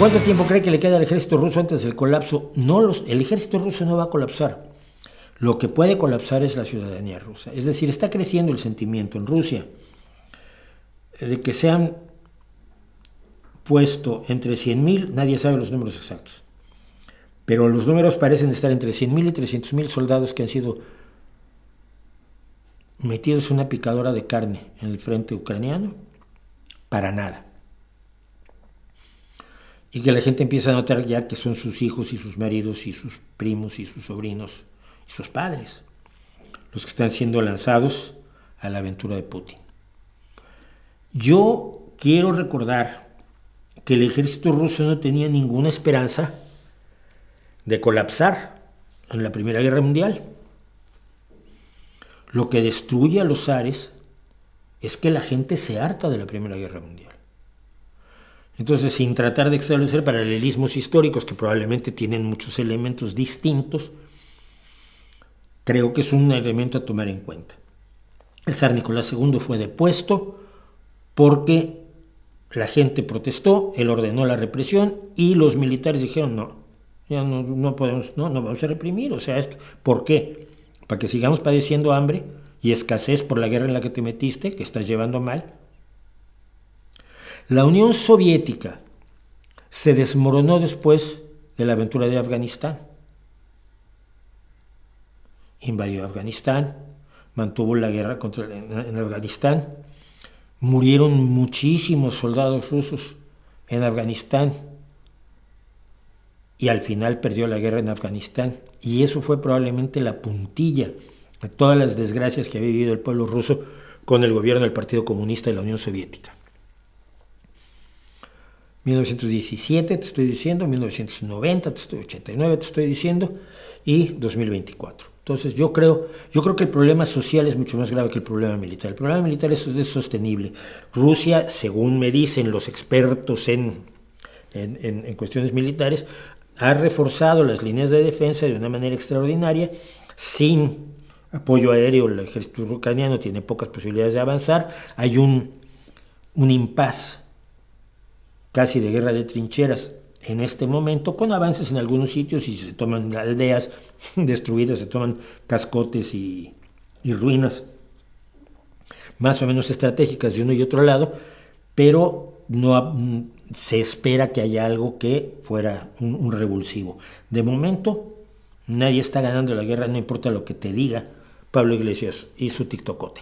¿Cuánto tiempo cree que le queda al ejército ruso antes del colapso? No, los, el ejército ruso no va a colapsar. Lo que puede colapsar es la ciudadanía rusa. Es decir, está creciendo el sentimiento en Rusia de que se han puesto entre 100.000, nadie sabe los números exactos, pero los números parecen estar entre 100.000 y 300.000 soldados que han sido metidos en una picadora de carne en el frente ucraniano para nada y que la gente empieza a notar ya que son sus hijos y sus maridos y sus primos y sus sobrinos y sus padres los que están siendo lanzados a la aventura de Putin. Yo quiero recordar que el ejército ruso no tenía ninguna esperanza de colapsar en la Primera Guerra Mundial. Lo que destruye a los zares es que la gente se harta de la Primera Guerra Mundial. Entonces, sin tratar de establecer paralelismos históricos que probablemente tienen muchos elementos distintos, creo que es un elemento a tomar en cuenta. El zar Nicolás II fue depuesto porque la gente protestó, él ordenó la represión y los militares dijeron no, ya no, podemos, no, vamos a reprimir, o sea, esto, ¿por qué? Para que sigamos padeciendo hambre y escasez por la guerra en la que te metiste, que estás llevando mal, la Unión Soviética se desmoronó después de la aventura de Afganistán. Invadió Afganistán, mantuvo la guerra contra, en, Afganistán, murieron muchísimos soldados rusos en Afganistán y al final perdió la guerra en Afganistán. Y eso fue probablemente la puntilla de todas las desgracias que había vivido el pueblo ruso con el gobierno del Partido Comunista de la Unión Soviética. 1917 te estoy diciendo, 1990 te estoy 89 te estoy diciendo y 2024. Entonces yo creo, yo creo que el problema social es mucho más grave que el problema militar. El problema militar es, es sostenible. Rusia, según me dicen los expertos en, en, cuestiones militares, ha reforzado las líneas de defensa de una manera extraordinaria sin apoyo aéreo. El ejército ucraniano tiene pocas posibilidades de avanzar. Hay un, un impas casi de guerra de trincheras en este momento, con avances en algunos sitios y se toman aldeas destruidas, se toman cascotes y, ruinas más o menos estratégicas de uno y otro lado, pero no mm, se espera que haya algo que fuera un, un revulsivo. De momento, nadie está ganando la guerra, no importa lo que te diga Pablo Iglesias y su TikTokote.